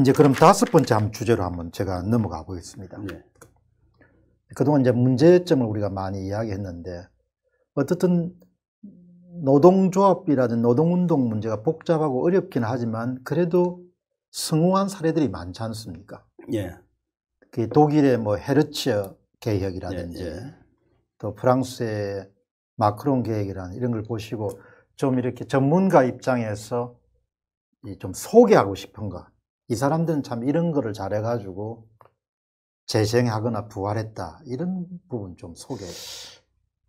이제 그럼 다섯 번째 한 주제로 한번 제가 넘어가 보겠습니다. 네. 그동안 이제 문제점을 우리가 많이 이야기했는데 어떻든 노동조합이라든 노동운동 문제가 복잡하고 어렵긴 하지만 그래도 성공한 사례들이 많지 않습니까? 예. 그 독일의 뭐 헤르츠 개혁이라든지 예, 예. 또 프랑스의 마크롱 개혁이라는 이런 걸 보시고 좀 이렇게 전문가 입장에서 좀 소개하고 싶은 것이 사람들은 참 이런 거를 잘해가지고 재생하거나 부활했다 이런 부분 좀 소개.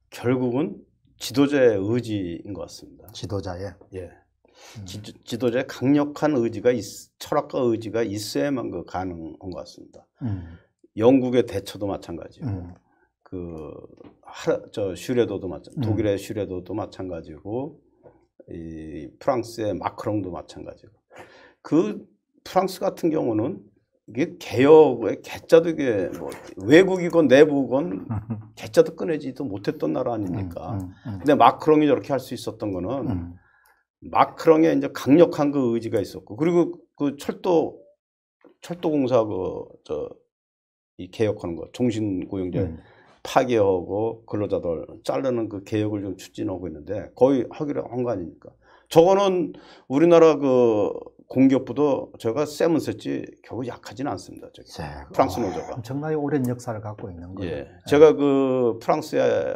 결국은 지도자의 의지인 것 같습니다. 지도자의 예. 음. 지, 도자의 강력한 의지가 있, 철학과 의지가 있어야만 그 가능한 것 같습니다. 음. 영국의 대처도 마찬가지고 음. 그저 슈레도도 마찬가지, 음. 독일의 슈레도도 마찬가지고 이 프랑스의 마크롱도 마찬가지고 그 프랑스 같은 경우는 이게 개혁의 개자도 이게 뭐 외국이건 내부건 개자도 꺼내지도 못했던 나라 아닙니까? 음, 음, 음. 근데 마크롱이 저렇게 할 수 있었던 거는 마크롱의 이제 강력한 그 의지가 있었고 그리고 그 철도 철도공사 그저이 개혁하는 거 종신 고용제 파괴하고 근로자들 자르는 그 개혁을 좀 추진하고 있는데 거의 허기를 한거 아닙니까? 저거는 우리나라 그 공격부도 제가 세면 썼지 겨우 약하진 않습니다. 저기. 네. 프랑스 노조가. 엄청나게 오랜 역사를 갖고 있는 거예요. 예. 네. 제가 그 프랑스에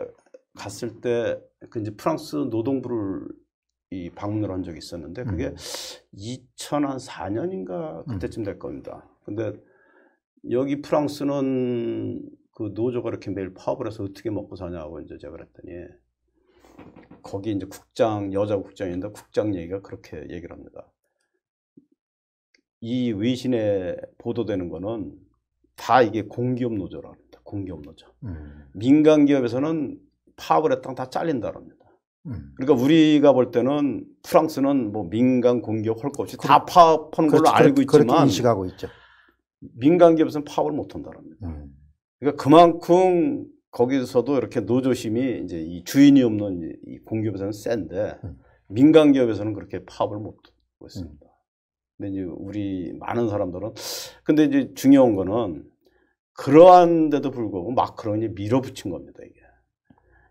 갔을 때그 이제 프랑스 노동부를 이 방문을 한 적이 있었는데 그게 음. 2004년인가 그때쯤 될 겁니다. 근데 여기 프랑스는 그 노조가 이렇게 매일 파업을 해서 어떻게 먹고 사냐고 이제 제가 그랬더니 거기 이제 국장 여자 국장인데 국장 얘기가 그렇게 얘기를 합니다. 이 외신에 보도되는 거는 다 이게 공기업 노조라 합니다. 공기업 노조. 음. 민간 기업에서는 파업을 했다가 다 잘린다고 합니다. 음. 그러니까 우리가 볼 때는 프랑스는 뭐 민간 공기업 할 것 없이 다 파업하는 걸로 그렇지, 알고 그렇, 있지만 인식하고 있죠. 민간 기업에서는 파업을 못 한다고 합니다. 음. 그러니까 그만큼 거기서도 이렇게 노조심이 이제 이 주인이 없는 이 공기업에서는 센데 음. 민간 기업에서는 그렇게 파업을 못 하고 있습니다. 음. 근데 이제 우리 많은 사람들은 근데 이제 중요한 거는 그러한데도 불구하고 마크론이 밀어붙인 겁니다 이게.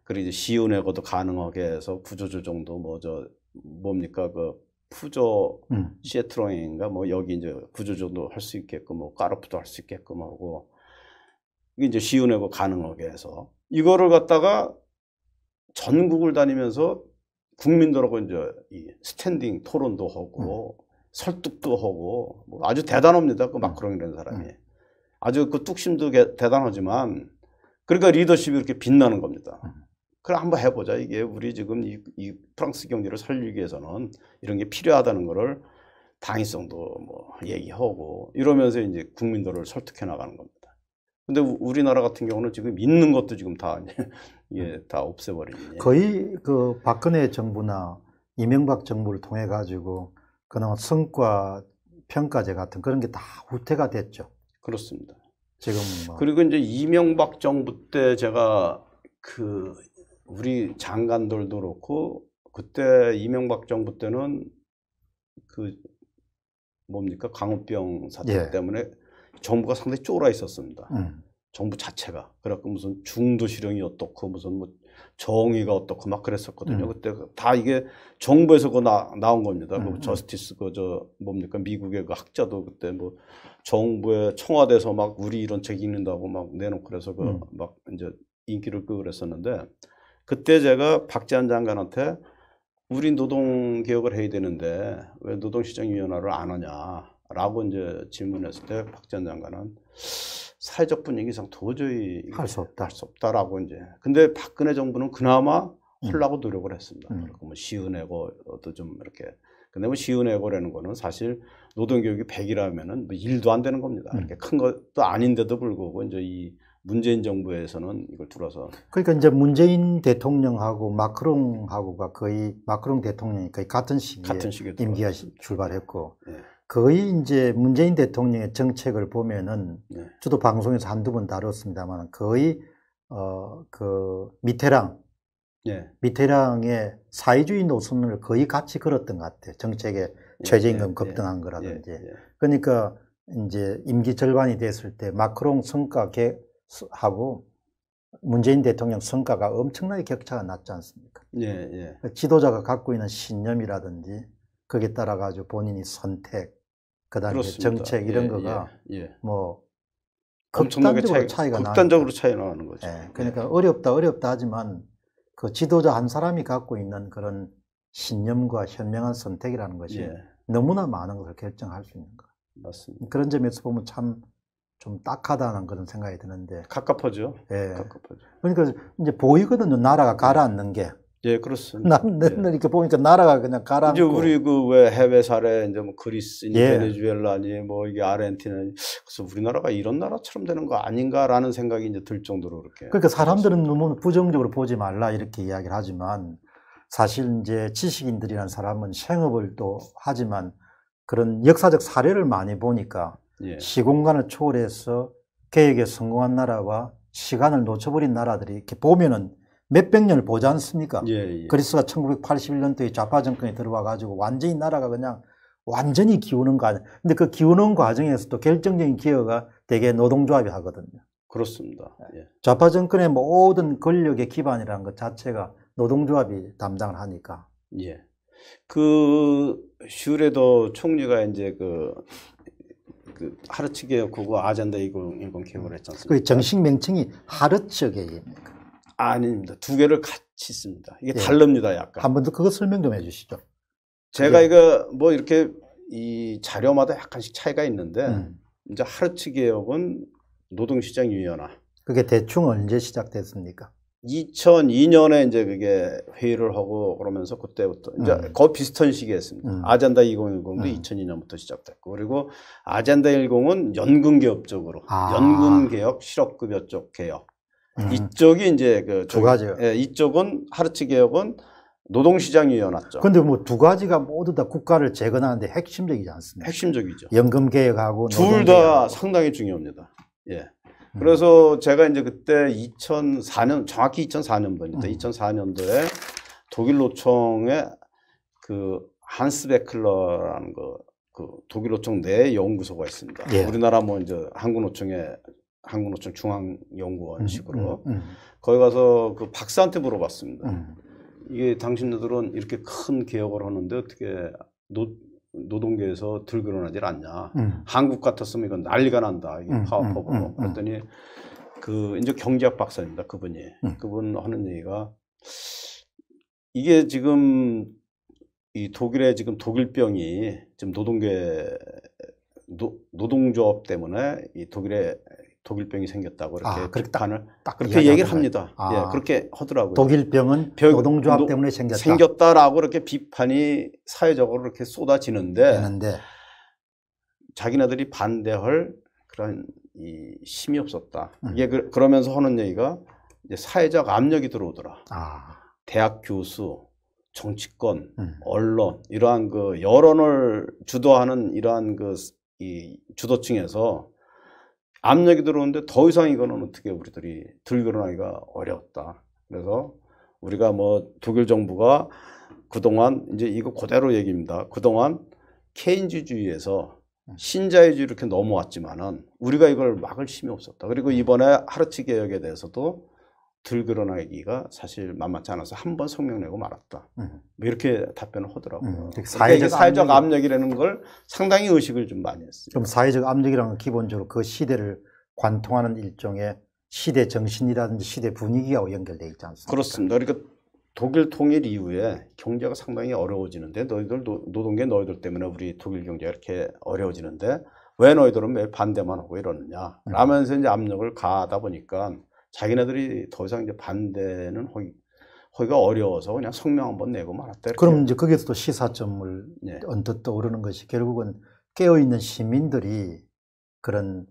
그리고 이제 시운회고도 가능하게 해서 구조조정도 뭐저 뭡니까 그 푸조 음. 시애트롱인가뭐 여기 이제 구조조정도 할 수 있게끔 뭐 까르프도 할 수 있게끔 하고 이게 이제 시운회고 가능하게 해서 이거를 갖다가 전국을 다니면서 국민들하고 이제 이 스탠딩 토론도 하고 음. 설득도 하고 뭐 아주 대단합니다. 그 음. 마크롱이라는 사람이. 음. 아주 그 뚝심도 개, 대단하지만 그러니까 리더십이 이렇게 빛나는 겁니다. 음. 그럼 한번 해보자. 이게 우리 지금 이, 이, 프랑스 경제를 살리기 위해서는 이런 게 필요하다는 거를 당위성도 뭐 얘기하고 이러면서 이제 국민들을 설득해 나가는 겁니다. 근데 우리나라 같은 경우는 지금 있는 것도 지금 다 이게 예, 다 없애버리니 거의 그 박근혜 정부나 이명박 정부를 통해 가지고 그나마 성과 평가제 같은 그런 게 다 후퇴가 됐죠. 그렇습니다. 지금 뭐. 그리고 이제 이명박 정부 때 제가 그 우리 장관들도 그렇고 그때 이명박 정부 때는 그 뭡니까 강우병 사태 예. 때문에 정부가 상당히 쫄아 있었습니다. 음. 정부 자체가 그래갖고 무슨 중도 실형이 어떻고 무슨 뭐 정의가 어떻고 막 그랬었거든요. 음. 그때 그 다 이게 정부에서 그 나, 나온 겁니다. 뭐 음. 그 저스티스 그 저 뭡니까 미국의 그 학자도 그때 뭐정부의 청와대에서 막 우리 이런 책 읽는다고 막 내놓고 그래서 그막 음. 이제 인기를 끌고 그랬었는데 그때 제가 박재한 장관한테 우리 노동 개혁을 해야 되는데 왜 노동시장위원회를 안 하냐라고 이제 질문했을 때 박재한 장관은 사회적 분위기상 도저히 할 수 없다. 할 수 없다라고 이제. 근데 박근혜 정부는 그나마 음. 하려고 음. 노력을 했습니다. 음. 그뭐 시은혜고 또 좀 이렇게. 근데 뭐 시은혜고라는 거는 사실 노동교육이 100이라면은 뭐 1도 안 되는 겁니다. 음. 이렇게 큰 것도 아닌데도 불구하고 이제 이 문재인 정부에서는 이걸 들어서 그러니까 이제 문재인 대통령하고 마크롱하고가 거의 마크롱 대통령이 거의 같은 시기에 같은 임기가 출발했고 예. 거의 이제 문재인 대통령의 정책을 보면은 네. 저도 방송에서 한두 번 다뤘습니다만 거의 어 그 미테랑 네. 미테랑의 사회주의 노선을 거의 같이 걸었던 것 같아요. 정책에 예, 최저임금 예, 급등한 예. 거라든지. 예, 예. 그러니까 이제 임기 절반이 됐을 때 마크롱 성과하고 문재인 대통령 성과가 엄청나게 격차가 났지 않습니까? 예, 예. 지도자가 갖고 있는 신념이라든지 거기에 따라 가지고 본인이 선택 그다음에 그렇습니다. 정책 이런 예, 거가 예, 예. 뭐 엄청나게 극단적으로 차이, 가 극단적으로 나니까. 차이 나는 거죠. 예, 예. 그러니까 어렵다 어렵다 하지만 그 지도자 한 사람이 갖고 있는 그런 신념과 현명한 선택이라는 것이 너무나 많은 것을 결정할 수 있는 거. 맞습니다. 그런 점에서 보면 참 좀 딱하다는 그런 생각이 드는데. 가깝죠 예. 가깝어 그러니까 이제 보이거든요. 나라가 가라앉는 게. 예, 그렇습니다. 남 예. 이렇게 보니까 나라가 그냥 가라. 이제 우리 그 왜 해외 사례 이제 뭐그리스 예. 베네수엘라니, 뭐 이게 아르헨티나니, 그래서 우리나라가 이런 나라처럼 되는 거 아닌가라는 생각이 이제 들 정도로 그렇게. 그러니까 사람들은 너무 부정적으로 보지 말라 이렇게 이야기를 하지만 사실 이제 지식인들이란 사람은 생업을 또 하지만 그런 역사적 사례를 많이 보니까 예. 시공간을 초월해서 개혁에 성공한 나라와 시간을 놓쳐버린 나라들이 이렇게 보면은 몇백 년을 보지 않습니까? 예, 예. 그리스가 1981년도에 좌파 정권에 들어와 가지고 완전히 나라가 그냥 완전히 기우는 과정. 근데 그 기우는 과정에서도 결정적인 기여가 대개 노동조합이 하거든요. 그렇습니다. 네. 예. 좌파 정권의 모든 권력의 기반이라는 것 자체가 노동조합이 담당을 하니까. 예. 그 슈레도 총리가 이제 그, 그 하르츠개혁 그거 아젠다 이0 1 0 개혁을 했잖습니까? 그 정식 명칭이 하르츠개입니까 아닙니다. 두 개를 같이 씁니다. 이게 예. 다릅니다, 약간. 한 번 더 그거 설명 좀 해주시죠. 제가 예. 이거 뭐 이렇게 이 자료마다 약간씩 차이가 있는데 음. 이제 하르츠 개혁은 노동시장 유연화. 그게 대충 언제 시작됐습니까? 2002년에 이제 그게 회의를 하고 그러면서 그때부터 이제 음. 거의 비슷한 시기에했습니다 음. 아젠다 2010도 음. 2002년부터 시작됐고 그리고 아젠다 10은 연금 개혁 쪽으로 아. 연금 개혁, 실업급여 쪽 개혁 음. 이쪽이 이제 그 두 가지요. 예, 이쪽은 하르츠 개혁은 노동시장위어났죠 근데 뭐 두 가지가 모두 다 국가를 재건하는데 핵심적이지 않습니까? 핵심적이죠. 연금 개혁하고 둘 다 상당히 중요합니다. 예. 음. 그래서 음. 제가 이제 그때 2004년 정확히 2004년도입니다. 음. 2004년도에 독일 노총의 그 한스 베클러라는 거그 독일 노총 내 연구소가 있습니다. 예. 우리나라 뭐 이제 한국 노총의 한국노총 중앙연구원식으로 음, 음, 음, 거기 가서 그 박사한테 물어봤습니다. 음. 이게 당신들은 이렇게 큰 개혁을 하는데 어떻게 노, 노동계에서 들그러나질 않냐. 음. 한국 같았으면 이건 난리가 난다. 이게 파업하고. 그랬더니 그 이제 경제학 박사입니다. 그분이. 그분 하는 얘기가 이게 지금 이 독일의 지금 독일병이 지금 노동계 노, 노동조합 때문에 이 독일의 독일병이 생겼다고 아, 이렇게 아, 그렇게 판을 딱 그렇게 얘기를 합니다. 아, 예, 그렇게 하더라고요. 독일병은 병, 노동조합 노, 때문에 생겼다. 생겼다라고 이렇게 비판이 사회적으로 이렇게 쏟아지는데 되는데. 자기네들이 반대할 그런 이 힘이 없었다. 음. 이게 그, 러면서 하는 얘기가 이제 사회적 압력이 들어오더라. 아. 대학 교수, 정치권, 음. 언론 이러한 그 여론을 주도하는 이러한 그이 주도층에서 압력이 들어오는데 더 이상 이거는 어떻게 우리들이 들고나기가 어렵다. 그래서 우리가 뭐 독일 정부가 그동안 이제 이거 그대로 얘기입니다. 그동안 케인즈주의에서 음. 신자유주의 이렇게 넘어왔지만은 우리가 이걸 막을 힘이 없었다. 그리고 이번에 하르츠 개혁에 대해서도 들그러나기가 사실 만만치 않아서 한 번 성명내고 말았다. 음. 뭐 이렇게 답변을 하더라고요. 음. 그러니까 사회적, 사회적 압력이... 라는걸 상당히 의식을 좀 많이 했어요. 그럼 사회적 압력이라는 건 기본적으로 그 시대를 관통하는 일종의 시대 정신이라든지 시대 분위기하고 연결돼 있지 않습니까? 그렇습니다. 그러니까 독일 통일 이후에 경제가 상당히 어려워지는데 너희들 노, 노동계 너희들 때문에 우리 독일 경제가 이렇게 어려워지는데 왜 너희들은 매일 반대만 하고 이러느냐 음. 라면서 이제 압력을 가하다 보니까 자기네들이 더 이상 이제 반대는 허기 허위가 어려워서 그냥 성명 한번 내고 말았다. 이렇게. 그럼 이제 거기서 또 시사점을 네. 언뜻 떠오르는 것이 결국은 깨어있는 시민들이 그런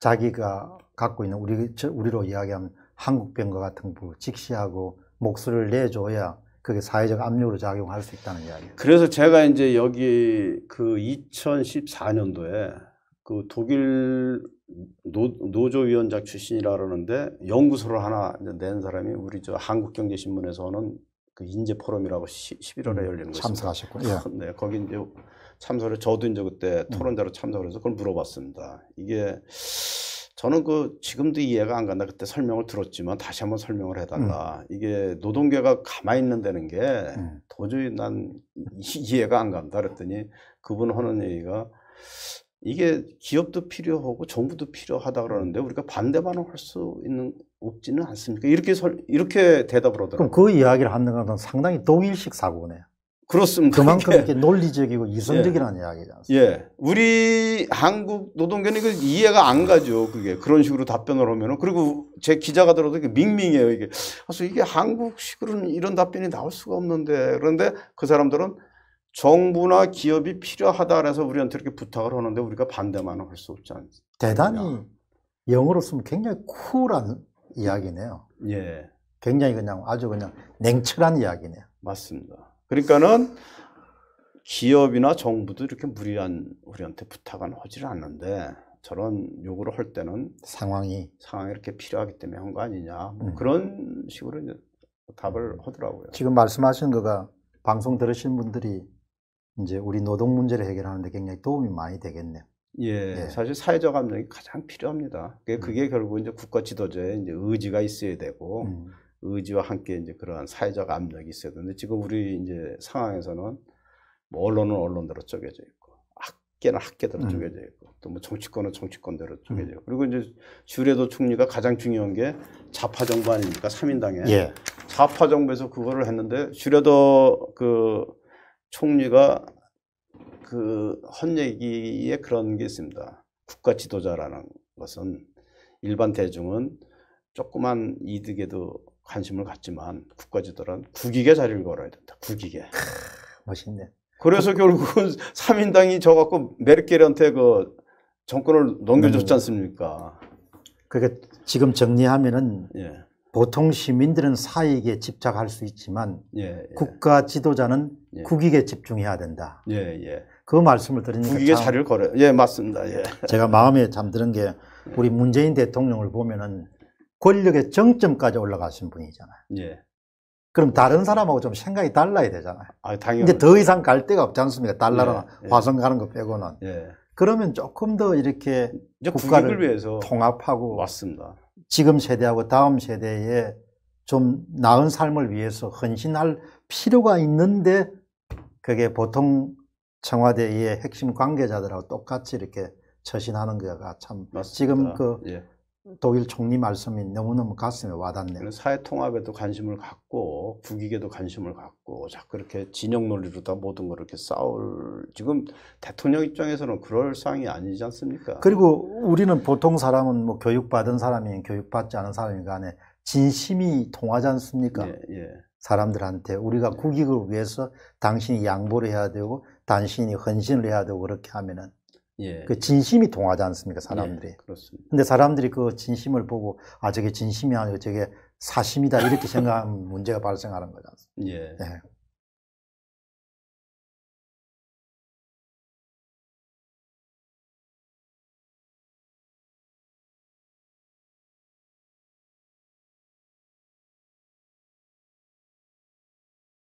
자기가 갖고 있는 우리, 우리로 이야기하면 한국병과 같은 부를 직시하고 목소리를 내줘야 그게 사회적 압력으로 작용할 수 있다는 이야기예요. 그래서 제가 이제 여기 그 2014년도에 그 독일 노, 조위원장 출신이라 그러는데 연구서를 하나 낸 사람이 우리 저 한국경제신문에서는 그 인재 포럼이라고 11월에 음, 열리는 거죠. 참석하셨군요. 예. 네, 거기 이제 참석을 저도 이제 그때 음. 토론자로 참석을 해서 그걸 물어봤습니다. 이게 저는 그 지금도 이해가 안 간다. 그때 설명을 들었지만 다시 한번 설명을 해달라. 음. 이게 노동계가 가만히 있는다는 게 음. 도저히 난 이해가 안 간다. 그랬더니 그분 하는 얘기가 이게 기업도 필요하고 정부도 필요하다 그러는데 우리가 반대만 할수 있는 없지는 않습니까? 이렇게 설, 이렇게 대답을 하더라고요. 그럼 그 이야기를 하는 건 상당히 동일식 사고네요. 그렇습니다. 그만큼 예. 이렇게 논리적이고 이성적이라는 예. 이야기잖아요 예. 우리 한국 노동계는 이걸 이해가 안 가죠. 그게 그런 식으로 답변을 하면은 그리고 제 기자가 들어도 이게 밍밍해요. 이게 그래서 이게 한국식으로는 이런 답변이 나올 수가 없는데 그런데 그 사람들은 정부나 기업이 필요하다 그래서 우리한테 이렇게 부탁을 하는데 우리가 반대만 할 수 없지 않습니까? 대단히 영어로 쓰면 굉장히 쿨한 이야기네요. 예. 굉장히 그냥 아주 그냥 냉철한 이야기네요. 맞습니다. 그러니까는 기업이나 정부도 이렇게 무리한 우리한테 부탁은 하지를 않는데 저런 요구를 할 때는 상황이 상황이 이렇게 필요하기 때문에 한 거 아니냐 뭐 음. 그런 식으로 이제 답을 하더라고요. 지금 말씀하신 거가 방송 들으신 분들이 이제 우리 노동 문제를 해결하는데 굉장히 도움이 많이 되겠네요. 예, 네. 사실 사회적 압력이 가장 필요합니다. 그게, 음. 그게 결국 이제 국가 지도자의 이제 의지가 있어야 되고 음. 의지와 함께 이제 그러한 사회적 압력이 있어야 되는데 지금 우리 이제 상황에서는 뭐 언론은 언론대로 쪼개져 있고 학계는 학계대로 음. 쪼개져 있고 또 뭐 정치권은 정치권대로 음. 쪼개져 있고 그리고 이제 주례도 총리가 가장 중요한 게 좌파 정부 아닙니까? 삼인당에 예. 좌파 정부에서 그거를 했는데 주례도 그 총리가 그 헌얘기에 그런 게 있습니다. 국가 지도자라는 것은 일반 대중은 조그만 이득에도 관심을 갖지만 국가 지도란 국익의 자리를 걸어야 된다. 국익에. 크, 멋있네. 그래서 결국은 3인당이 저 갖고 메르켈한테 그 정권을 넘겨줬지 음. 않습니까? 그게 지금 정리하면은 예. 보통 시민들은 사익에 집착할 수 있지만 예, 예. 국가 지도자는 예. 국익에 집중해야 된다. 예, 예. 그 말씀을 드리니까 국익에 자리를 걸어요. 예, 맞습니다. 예. 제가 마음에 잠드는 게 예. 우리 문재인 대통령을 보면은 권력의 정점까지 올라가신 분이잖아요. 예. 그럼 다른 사람하고 좀 생각이 달라야 되잖아요. 아, 당연히. 근데 더 이상 갈 데가 없지 않습니까? 달러나 예, 예. 화성 가는 거 빼고는. 예. 그러면 조금 더 이렇게 국가를 위해서 통합하고 왔습니다 지금 세대하고 다음 세대에 좀 나은 삶을 위해서 헌신할 필요가 있는데 그게 보통 청와대의 핵심 관계자들하고 똑같이 이렇게 처신하는 거가 참 맞습니다. 지금 그 예. 독일 총리 말씀이 너무너무 가슴에 와닿네요. 사회 통합에도 관심을 갖고 국익에도 관심을 갖고 자 그렇게 진영 논리로다 모든 걸 이렇게 싸울 지금 대통령 입장에서는 그럴 상황이 아니지 않습니까? 그리고 우리는 보통 사람은 뭐 교육받은 사람이 교육받지 않은 사람이 간에 진심이 통하지 않습니까? 예, 예. 사람들한테 우리가 예. 국익을 위해서 당신이 양보를 해야 되고 당신이 헌신을 해야 되고 그렇게 하면은 예. 그 진심이 통하지 않습니까 예, 사람들이. 예, 그렇습니다. 근데 사람들이 그 진심을 보고 아 저게 진심이 아니고 저게 사심이다 이렇게 생각하면 문제가 발생하는 거지 않습 예. 예.